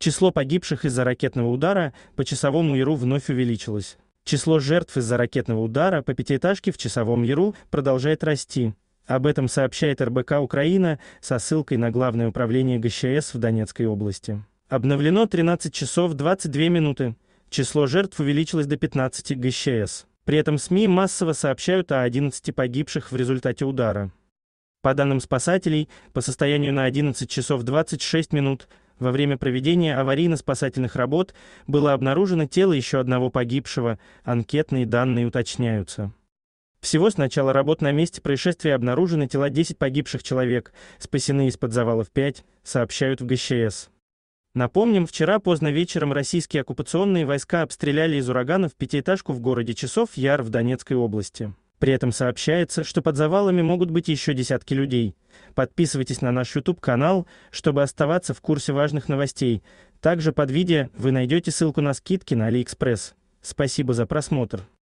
Число погибших из-за ракетного удара по часовому яру вновь увеличилось. Число жертв из-за ракетного удара по пятиэтажке в часовом яру продолжает расти. Об этом сообщает РБК Украина со ссылкой на Главное управление ГЧС в Донецкой области. Обновлено 13 часов 22 минуты. Число жертв увеличилось до 15 ГЧС. При этом СМИ массово сообщают о 11 погибших в результате удара. По данным спасателей, по состоянию на 11 часов 26 минут – во время проведения аварийно-спасательных работ было обнаружено тело еще одного погибшего. Анкетные данные уточняются. Всего с начала работ на месте происшествия обнаружены тела 10 погибших человек, спасены из-под завалов 5, сообщают в ГЧС. Напомним, вчера поздно вечером российские оккупационные войска обстреляли из ураганов пятиэтажку в городе Часов Яр в Донецкой области. При этом сообщается, что под завалами могут быть еще десятки людей. Подписывайтесь на наш YouTube-канал, чтобы оставаться в курсе важных новостей. Также под видео вы найдете ссылку на скидки на AliExpress. Спасибо за просмотр.